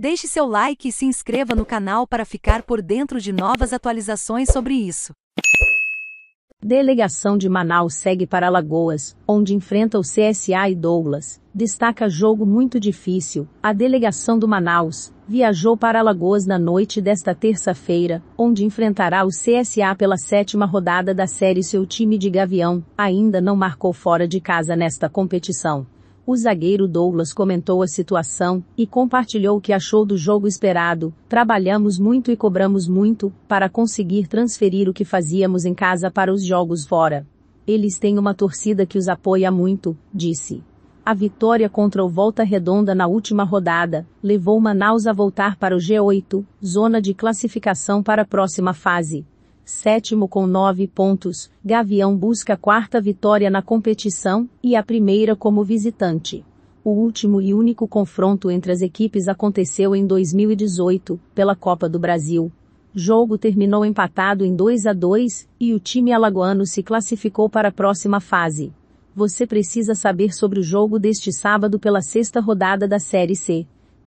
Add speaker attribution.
Speaker 1: Deixe seu like e se inscreva no canal para ficar por dentro de novas atualizações sobre isso. Delegação de Manaus segue para Alagoas, onde enfrenta o CSA e Douglas. Destaca jogo muito difícil. A delegação do Manaus viajou para Alagoas na noite desta terça-feira, onde enfrentará o CSA pela sétima rodada da série. Seu time de Gavião ainda não marcou fora de casa nesta competição. O zagueiro Douglas comentou a situação e compartilhou o que achou do jogo esperado. Trabalhamos muito e cobramos muito para conseguir transferir o que fazíamos em casa para os jogos fora. Eles têm uma torcida que os apoia muito, disse. A vitória contra o Volta Redonda na última rodada levou Manaus a voltar para o G8, zona de classificação para a próxima fase sétimo com nove pontos, Gavião busca a quarta vitória na competição, e a primeira como visitante. O último e único confronto entre as equipes aconteceu em 2018, pela Copa do Brasil. Jogo terminou empatado em 2 a 2 e o time alagoano se classificou para a próxima fase. Você precisa saber sobre o jogo deste sábado pela sexta rodada da Série C.